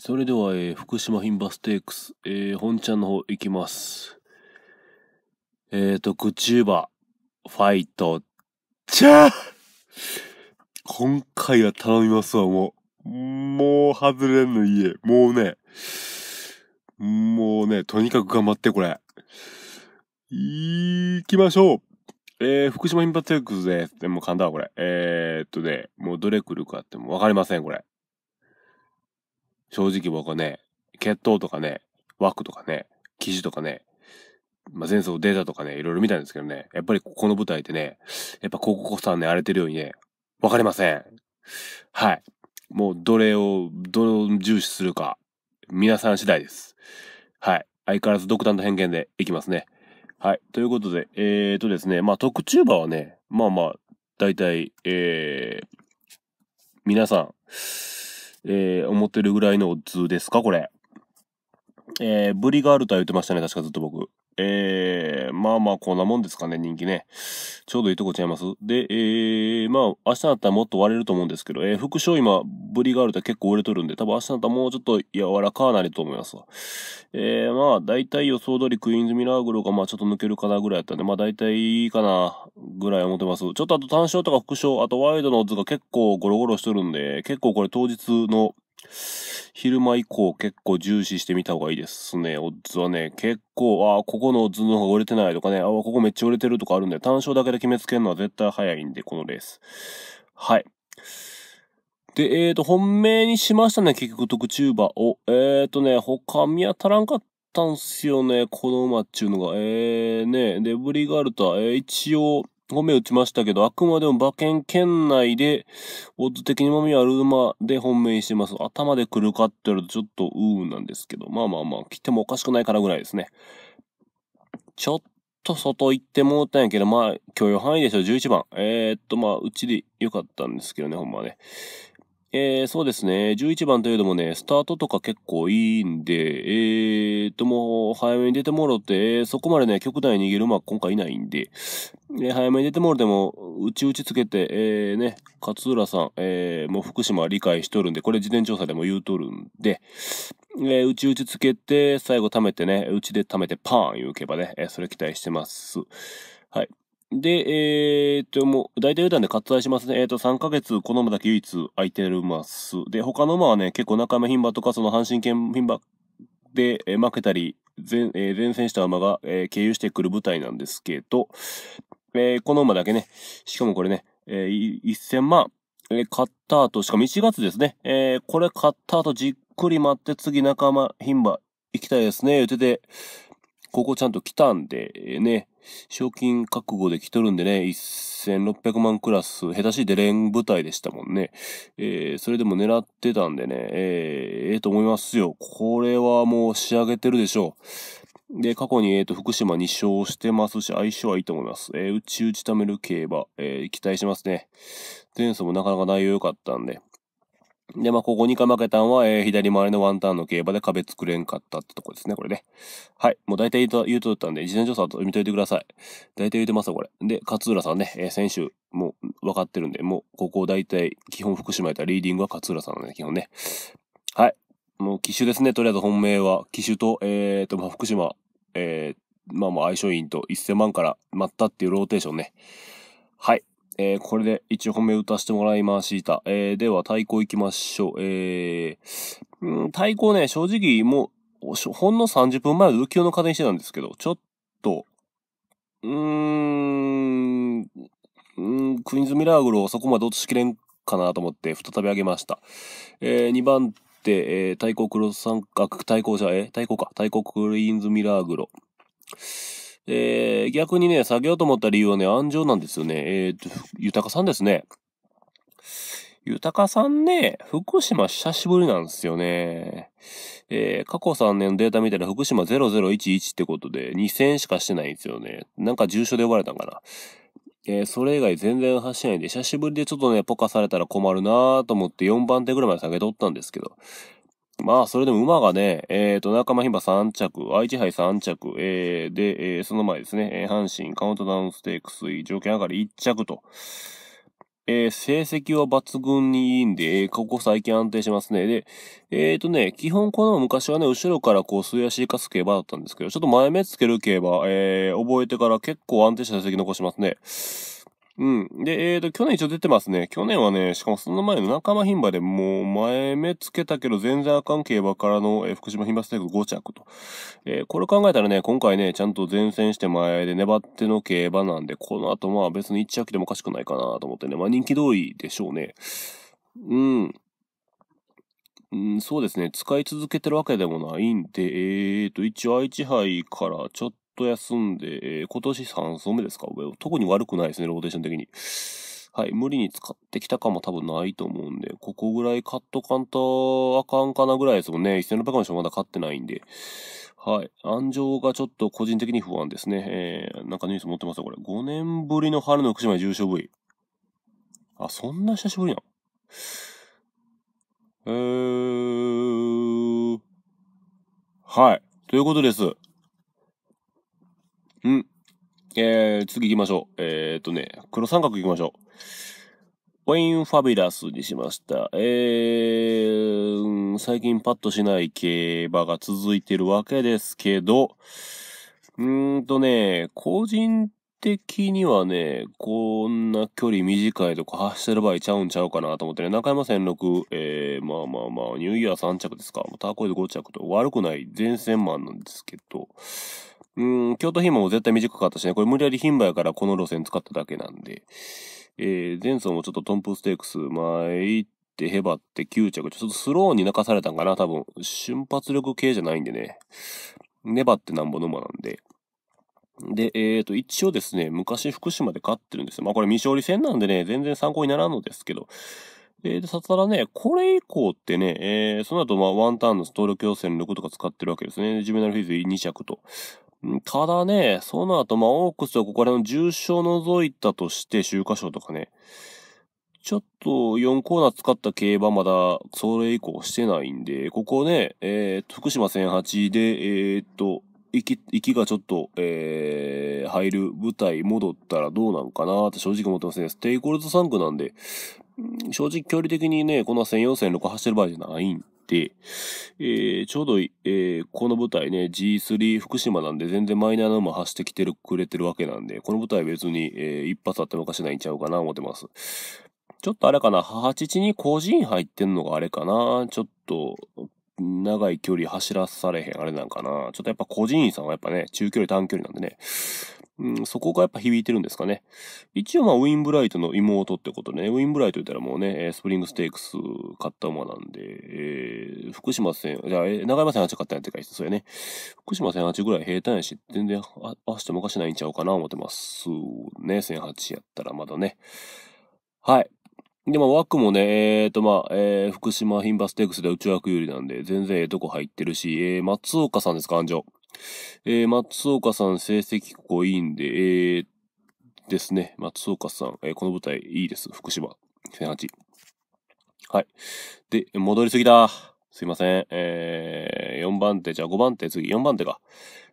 それでは、えー、福島品バステークス、えー、本ちゃんの方行きます。えー、と、クチューバー、ファイト、じゃあ今回は頼みますわ、もう。もう外れんの家。もうね。もうね、とにかく頑張って、これ。行きましょうえー、福島インパテックスです。でも簡単わ、これ。えー、っとね、もうどれ来るかってもわかりません、これ。正直僕はね、血統とかね、枠とかね、記事とかね、まあ、前奏データとかね、いろいろ見たんですけどね、やっぱりここの舞台ってね、やっぱ広告さんね、荒れてるようにね、わかりません。はい。もう、どれを、どれを重視するか、皆さん次第です。はい。相変わらず独断と偏見でいきますね。はい。ということで、えーとですね、まあ、特注馬はね、まあまあ、大体、えー、皆さん、えー、思ってるぐらいの図ですか、これ。えー、ブリガールとは言ってましたね、確かずっと僕。えー、まあまあこんなもんですかね、人気ね。ちょうどいいとこちゃいますで、えー、まあ明日だったらもっと割れると思うんですけど、えー、副賞今、ブリがあると結構売れとるんで、多分明日だったらもうちょっと柔らかなりと思いますわ。えー、まあ大体予想通りクイーンズミラーグルがまあちょっと抜けるかなぐらいやったんで、まあ大体いいかなぐらい思ってます。ちょっとあと単勝とか副賞、あとワイドの図が結構ゴロゴロしとるんで、結構これ当日の昼間以降結構重視してみた方がいいですね。オッズはね、結構、ああ、ここのオッズの方が売れてないとかね、ああ、ここめっちゃ売れてるとかあるんで、単勝だけで決めつけるのは絶対早いんで、このレース。はい。で、えっ、ー、と、本命にしましたね、結局、特チューバーを。えっ、ー、とね、他見当たらんかったんすよね、この馬っちゅうのが。えー、ね、デブリガルタ、えー、一応、5名打ちましたけど、あくまでも馬券圏内で、オッズ的にもみある馬で本命にしてます。頭で来るかって言われるとちょっとうーなんですけど、まあまあまあ、来てもおかしくないからぐらいですね。ちょっと外行ってもうたんやけど、まあ、許容範囲でしょ、11番。えー、っと、まあ、うちでよかったんですけどね、ほんまね。えー、そうですね。11番というのもね、スタートとか結構いいんで、えー、と、もう、早めに出てもろて、えー、そこまでね、極大に逃げる馬今回いないんで、えー、早めに出てもろても、うちうちつけて、えー、ね、勝浦さん、えー、もう福島は理解しとるんで、これ事前調査でも言うとるんで、えー、うちうちつけて、最後貯めてね、うちで貯めてパーン言うけばね、えー、それ期待してます。はい。で、えー、っと、もう、大体歌で割愛しますね。えー、っと、3ヶ月、この馬だけ唯一空いてるます。で、他の馬はね、結構中山牝馬とか、その阪神犬牝馬で、えー、負けたり、前、えー、前線した馬が、えー、経由してくる舞台なんですけど、えー、この馬だけね、しかもこれね、えー、1000万、えー、買った後、しかも1月ですね、えー、これ買った後、じっくり待って、次仲間牝馬行きたいですね、言ってて、ここちゃんと来たんで、ね、賞金覚悟で来とるんでね、1600万クラス、下手しデれん舞台でしたもんね。えー、それでも狙ってたんでね、えー、えー、と思いますよ。これはもう仕上げてるでしょう。で、過去に、えっ、ー、と、福島2勝してますし、相性はいいと思います。えー、内打ち貯める競馬、えー、期待しますね。前走もなかなか内容良かったんで、で、まあ、ここにか負けたんは、えー、左回りのワンターンの競馬で壁作れんかったってとこですね、これね。はい。もう大体言うと、言うとったんで、事前調査を読みいてください。大体言うてますよ、これ。で、勝浦さんね、えー、先週、もう分かってるんで、もう、ここ大体、基本福島やったらリーディングは勝浦さんなんで、基本ね。はい。もう、機種ですね、とりあえず本命は。機種と、えーと、まあ、福島、えー、まあもう相性員と1000万から待ったっていうローテーションね。はい。えー、これで一本目打たせてもらいました。えー、では、対抗行きましょう。えー、対抗ね、正直もう、ほんの30分前ま浮世の風にしてたんですけど、ちょっと、うーん、クイーンズミラーグルをそこまで落としきれんかなと思って、再び上げました。えー、2番手、えー、対抗黒三角、対抗者、えー、対抗か、対抗クイーンズミラーグロ。えー逆にね、下げようと思った理由はね、安城なんですよね。えっ、と、豊さんですね。豊さんね、福島久しぶりなんですよね。えー、過去3年のデータ見たら福島0011ってことで2000しかしてないんですよね。なんか重症で呼ばれたんかな。えー、それ以外全然走らないんで、久しぶりでちょっとね、ポカされたら困るなぁと思って4番手ぐらいまで下げとったんですけど、まあ、それでも馬がね、えー、と、仲間馬3着、愛知杯3着、えー、で、えー、その前ですね、えー、阪神カウントダウンステークス、条件上がり1着と、えー、成績は抜群にいいんで、えー、ここ最近安定しますね。で、えっ、ー、とね、基本この昔はね、後ろからこう、素足生かす競馬だったんですけど、ちょっと前目つける競馬、えー、覚えてから結構安定した成績残しますね。うん。で、えっ、ー、と、去年一応出てますね。去年はね、しかもその前の仲間牝馬でもう前目つけたけど全然あかん競馬からの、えー、福島牝馬ステーク5着と。えー、これ考えたらね、今回ね、ちゃんと前線して前で粘っての競馬なんで、この後まあ別に1着でもおかしくないかなと思ってね、まあ人気通りでしょうね。うん。うん、そうですね。使い続けてるわけでもないんで、えっ、ー、と、一応愛知杯からちょっと休んで、えー、今年3走目ですか特に悪くないですね、ローテーション的に。はい、無理に使ってきたかも多分ないと思うんで、ここぐらい買っとかんとあかんかなぐらいですもんね。1600万しかまだ買ってないんで。はい。安城がちょっと個人的に不安ですね。えー、なんかニュース持ってますよ、これ。5年ぶりの春の福島重賞部位。あ、そんな久しぶりなのえー、はい。ということです。うん。えー、次行きましょう。えー、っとね、黒三角行きましょう。ウェイン・ファビラスにしました。えー、最近パッとしない競馬が続いてるわけですけど、うーんとね、個人的にはね、こんな距離短いとこ走ってる場合ちゃうんちゃうかなと思ってね、中山戦六えー、まあまあまあ、ニューイヤー3着ですか、ターコイド5着と悪くない前線マンなんですけど、うん、京都牝馬も絶対短かったしね、これ無理やり牝馬やからこの路線使っただけなんで、えー、前走もちょっとトンプステークス前行って、へばって9着、ちょっとスローに泣かされたんかな、多分。瞬発力系じゃないんでね。粘ってなんぼの馬なんで。で、えっ、ー、と、一応ですね、昔福島で勝ってるんですよ。まあこれ未勝利戦なんでね、全然参考にならんのですけど。で、さたらね、これ以降ってね、えー、その後、まあ、ワンターンのストール強戦力とか使ってるわけですね。ジュベナルフィーズ2着と。ただね、その後、まあ、オークスはここら辺の重症を除いたとして、週刊賞とかね、ちょっと4コーナー使った競馬まだそれ以降してないんで、ここね、えー、福島1008で、えー、っと、息、息がちょっと、えー、入る舞台戻ったらどうなんかなって正直思ってますね。ステイコールズ3区なんで、正直距離的にね、この1000、4000、6走ってる場合じゃないんて、えー、ちょうど、えー、この舞台ね、G3 福島なんで全然マイナーの馬走ってきてるくれてるわけなんで、この舞台別に、えー、一発あってもおかしないんちゃうかな思ってます。ちょっとあれかな、母父に個人入ってんのがあれかな、ちょっと、長い距離走らされへん、あれなんかな。ちょっとやっぱ個人員さんはやっぱね、中距離短距離なんでね、うん、そこがやっぱ響いてるんですかね。一応まあ、ウィンブライトの妹ってことね、ウィンブライト言ったらもうね、スプリングステークス買った馬なんで、えー、福島戦、じゃあ、えー、長山戦8買ったんやってか、そうやね。福島戦8ぐらい平坦やし、全然、あ、あしてもおかしないんちゃうかな思ってます。ね、1 0 0 8やったらまだね。はい。で、も枠もね、えっ、ー、と、まあ、えー、福島牝馬ステークスで内枠有利なんで、全然ええとこ入ってるし、えー、松岡さんですか、安城。えー、松岡さん成績ここいいんで、えー、ですね。松岡さん、えー、この舞台いいです。福島、1008。はい。で、戻りすぎだ。すいません。えー、4番手、じゃあ5番手、次、4番手が。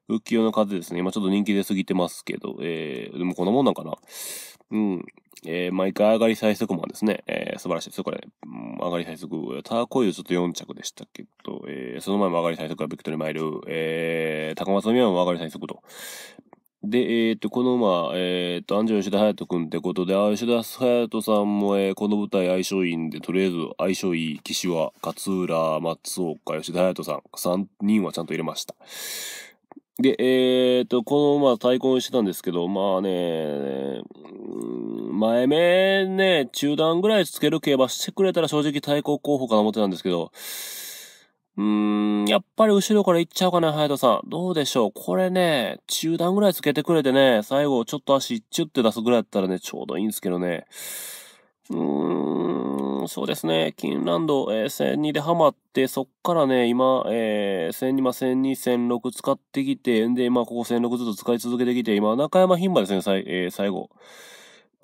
浮世の風ですね。今ちょっと人気出すぎてますけど、えー、でもこんなもんなんかな。うん。えー、毎回上がり最速マンですね。えー、素晴らしいですよ、これ、上がり最速。ターコイルちょっと4着でしたけど、えー、その前も上がり最速はビクトリーマイル、えー、高松宮も上がり最速と。で、えー、っと、この馬、えー、っと、アンジョ吉田隼人君ってことで、吉田隼人さんも、えー、この舞台相性いいんで、とりあえず相性いい岸は勝浦、松岡、吉田隼人さん、3人はちゃんと入れました。で、えー、っと、この、まあ、対抗してたんですけど、まあね、前目ね、中段ぐらいつける競馬してくれたら正直対抗候補かな思ってたんですけど、うーん、やっぱり後ろから行っちゃうかね、ハヤトさん。どうでしょうこれね、中段ぐらいつけてくれてね、最後ちょっと足チュって出すぐらいだったらね、ちょうどいいんですけどね。うーん、そうですね。キンランド、えー、1002でハマって、そっからね、今、えー、1002、まあ、1002、1006使ってきて、んで、今、ここ1006ずっと使い続けてきて、今、中山牝馬ですね、最、えー、最後。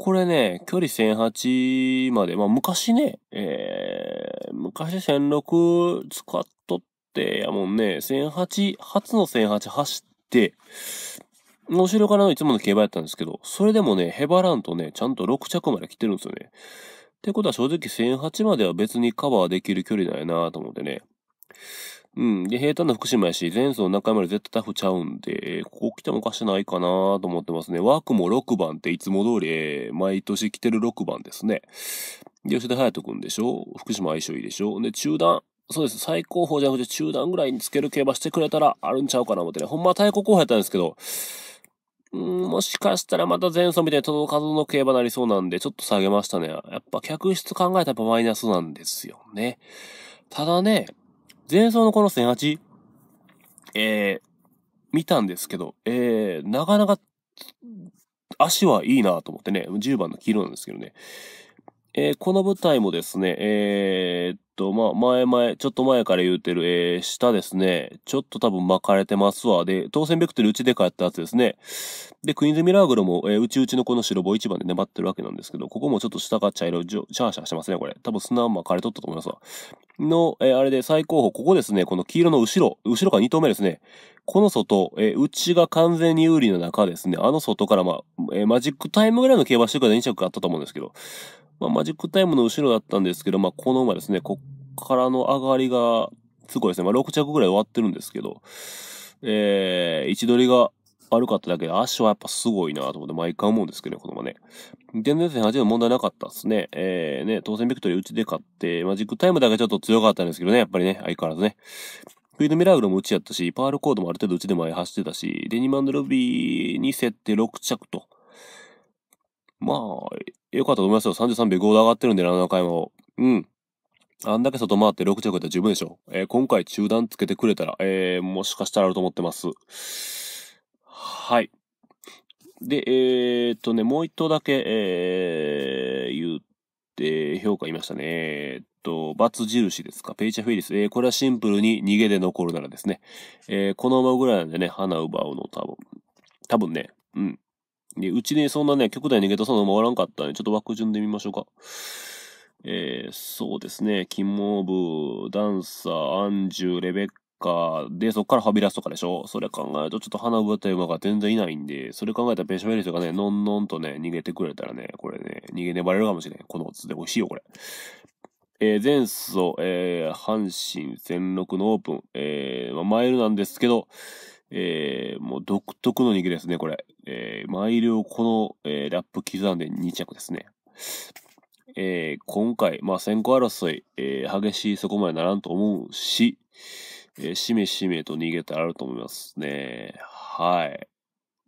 これね、距離1008まで、まあ昔ね、えー、昔1006使っとってやもんね、1008、初の1008走って、後ろからのいつもの競馬やったんですけど、それでもね、へばらんとね、ちゃんと6着まで来てるんですよね。ってことは正直1008までは別にカバーできる距離なよなと思ってね。うん。で、平坦な福島やし、前走中山で絶対タフちゃうんで、ここ来てもおかしないかなと思ってますね。ワークも6番っていつも通り、毎年来てる6番ですね。で、吉田隼人くんでしょ福島相性いいでしょで、中段。そうです。最高峰じゃなくて中段ぐらいにつける競馬してくれたらあるんちゃうかな思ってね。ほんまは対抗候補やったんですけど、うん、もしかしたらまた前走みたいに届かずの競馬なりそうなんで、ちょっと下げましたね。やっぱ客室考えたらマイナスなんですよね。ただね、前奏のこの1 0 8えー、見たんですけど、えー、なかなか、足はいいなと思ってね、10番の黄色なんですけどね、えー、この舞台もですね、えー、っと、まあ、前々、ちょっと前から言うてる、えー、下ですね、ちょっと多分巻かれてますわ。で、当選ベクトルうちで買ったやつですね。で、クイーンズミラーグルも、えー、うちうちのこの白棒一番で粘ってるわけなんですけど、ここもちょっと下が茶色、シャーシャーしてますね、これ。多分砂巻かれとったと思いますわ。の、えー、あれで最高峰、ここですね、この黄色の後ろ、後ろから2頭目ですね。この外、えー、内が完全に有利の中ですね、あの外から、まあ、えー、マジックタイムぐらいの競馬してくれた2着があったと思うんですけど、まあ、マジックタイムの後ろだったんですけど、まあ、この馬ですね、こっからの上がりが、すごいですね。まあ、6着ぐらい終わってるんですけど、えー、位置取りが悪かっただけで、足はやっぱすごいなと思って、毎回思うんですけどね、このまね。全然8の問題なかったですね。えー、ね、当選ビクトリーうちで勝って、マジックタイムだけちょっと強かったんですけどね、やっぱりね、相変わらずね。フィードミラーグルもうちやったし、パールコードもある程度うちで前走ってたし、デニマンドルビーに設定6着と。まあ、良かったと思いますよ。33秒5で上がってるんで、7回も。うん。あんだけ外回って6着ったら十分でしょ。えー、今回中断つけてくれたら、えー、もしかしたらあると思ってます。はい。で、えー、っとね、もう一頭だけ、えー、言って、評価言いましたね。えー、っと、バツ印ですか。ペイチャフェリス。えー、これはシンプルに逃げで残るならですね。えー、この馬ぐらいなんでね、花奪うの多分。多分ね、うん。で、うちね、そんなね、極端に逃げ出さの回らんかったんで、ちょっと枠順で見ましょうか。えー、そうですね、キモーブ、ダンサー、アンジュ、レベッカで、そっからファビラスとかでしょそれ考えるとちょっと花舞台馬が全然いないんで、それ考えたらベシャベリスがね、のんのんとね、逃げてくれたらね、これね、逃げ粘れるかもしれん。このオッズで美味しいよ、これ。えー、前走、えー、阪神戦六のオープン、えー、まあ、マイルなんですけど、えー、もう独特の肉ですね、これ。えー、毎量この、えー、ラップ刻んで2着ですね。えー、今回、まあ、先行争い、えー、激しいそこまでならんと思うし、えー、しめしめと逃げたらあると思いますね。はい。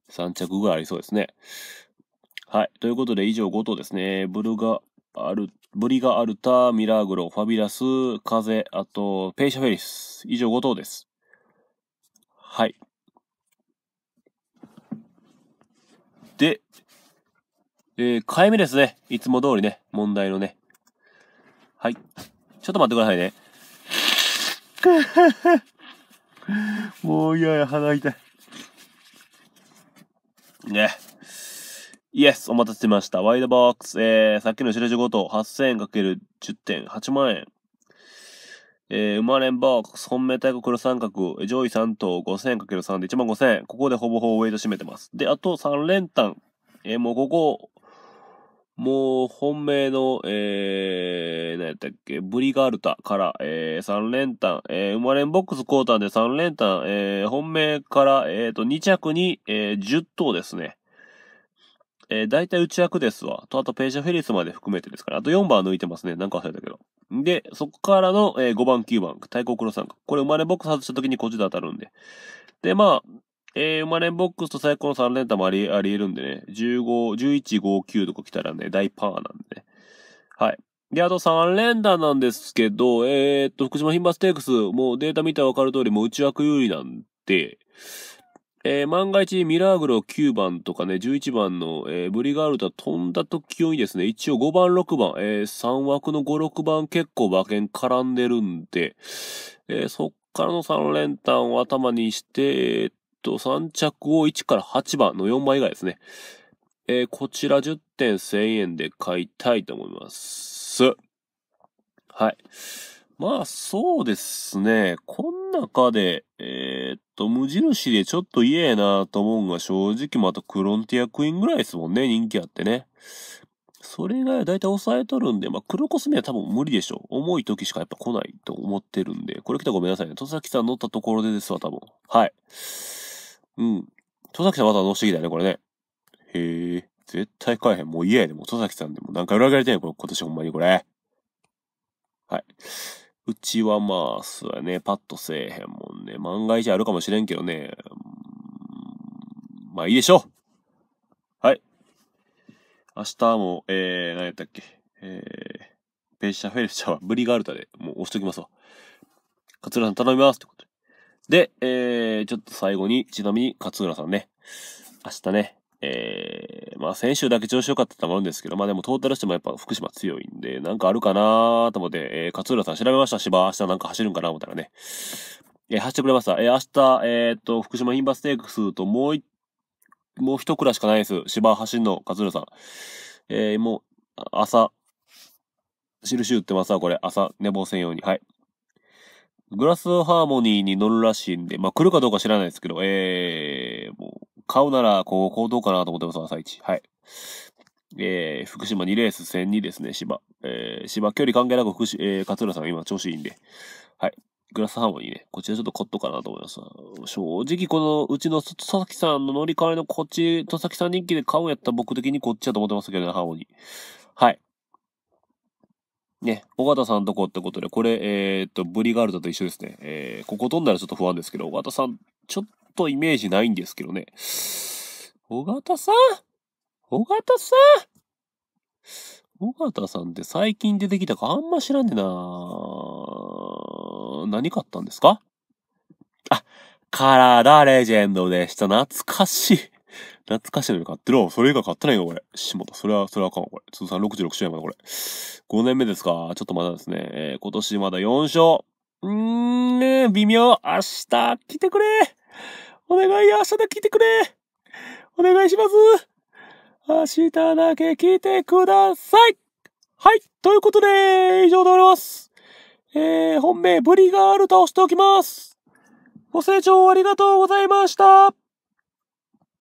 3着ぐらいありそうですね。はい。ということで、以上5頭ですね。ブルガ、ある、ブリガアルタ、ミラーグロ、ファビラス、風、あと、ペイシャフェリス。以上5頭です。はい。で、えー、回目ですね。いつも通りね、問題のね。はい。ちょっと待ってくださいね。もういやいや、鼻痛い。ね。イエス、お待たせしました。ワイドボックス、えー、さっきの白地ごと8 0 0 0かける1 0 8万円。えー、生まれんボックス、本命対抗黒三角、上位3頭 5000×3 で1万5000。ここでほぼほぼウェイト占めてます。で、あと3連単。えー、もうここ、もう本命の、えー、何やったっけ、ブリガルタから、えー、3連単、えー、生まれんボックス交ーターで3連単、えー、本命から、えー、と、2着に、えー、10頭ですね。えー、大体内役ですわ。と、あとページャフェリスまで含めてですから、あと4番抜いてますね。なんか忘れたけど。で、そこからの、えー、5番、9番、対抗黒三角。これ生まれボックス外した時にこっちで当たるんで。で、まあ、えー、生まれボックスと最高の3連単もあり、あり得るんでね、15、11、59とか来たらね、大パーなんでね。はい。で、あと3連単なんですけど、えー、っと、福島牝馬ステークス、もうデータ見たらわかる通り、もう内枠有利なんで、えー、万が一ミラーグロ9番とかね、11番の、えー、ブリガールタ飛んだ時用にですね、一応5番、6番、えー、3枠の5、6番結構馬券絡んでるんで、えー、そっからの3連単を頭にして、えー、っと、3着を1から8番の4枚以外ですね。えー、こちら10点1000円で買いたいと思います。はい。まあそうですね。こん中で、えー、っと、無印でちょっと嫌やなと思うんが正直またクロンティアクイーンぐらいですもんね、人気あってね。それが大体抑えとるんで、まあ、黒コスメは多分無理でしょう。重い時しかやっぱ来ないと思ってるんで、これ来たらごめんなさいね。戸崎さん乗ったところでですわ、多分。はい。うん。戸崎さんまた乗してきたよね、これね。へえ、絶対買えへん。もう嫌やで、もう戸崎さんでも何回裏切られてんやこれ、今年ほんまにこれ。はい。うちはまあ、そうやね、パッとせえへんもんね。万が一あるかもしれんけどね。まあいいでしょうはい。明日も、えー、何やったっけえー、ペッシャフェルシャはブリガルタでもう押しときますわ。勝浦さん頼みますってことで。で、えー、ちょっと最後に、ちなみに勝浦さんね、明日ね、えー、まあ先週だけ調子良かったと思うんですけど、まあでもトータルしてもやっぱ福島強いんで、なんかあるかなと思って、えー、勝浦さん調べました、芝。明日なんか走るんかな思ったらね。えー、走ってくれました。えー、明日、えー、っと、福島インバステークスともう一、もう一クラしかないです。芝走るの、勝浦さん。えー、もう、朝、印打ってますわ、これ。朝、寝坊せんように。はい。グラスハーモニーに乗るらしいんで、まあ来るかどうか知らないですけど、えー、もう、買うなら、こう、こうどうかなと思ってます、朝一。はい。えー、福島2レース戦2ですね、芝。えー、芝、距離関係なく福えー、勝浦さん今調子いいんで。はい。グラスハーモニーね。こちらちょっとこっとかなと思います。正直、このうちの佐々木さんの乗り換えのこっち、佐々木さん人気で買うんやったら僕的にこっちだと思ってますけどね、ハーモニー。はい。ね、尾形さんとこってことで、これ、えー、っと、ブリガールドと一緒ですね。えー、ここ飛んだらちょっと不安ですけど、尾形さん、ちょっとイメージないんですけどね。尾形さん尾形さん尾形さんって最近出てきたかあんま知らんでな何買ったんですかあ、カラーダレジェンドでした。懐かしい。懐かしいのに買ってろ。それ以外買ってないよ、これ。下田。それは、それはあかん、これ。通算66試合まで、これ。5年目ですか。ちょっとまだですね。えー、今年まだ4勝。うーん、微妙。明日、来てくれ。お願い、明日で来てくれ。お願いします。明日だけ来てください。はい。ということで、以上でおります。えー、本命、ブリガール倒しておきます。ご清聴ありがとうございました。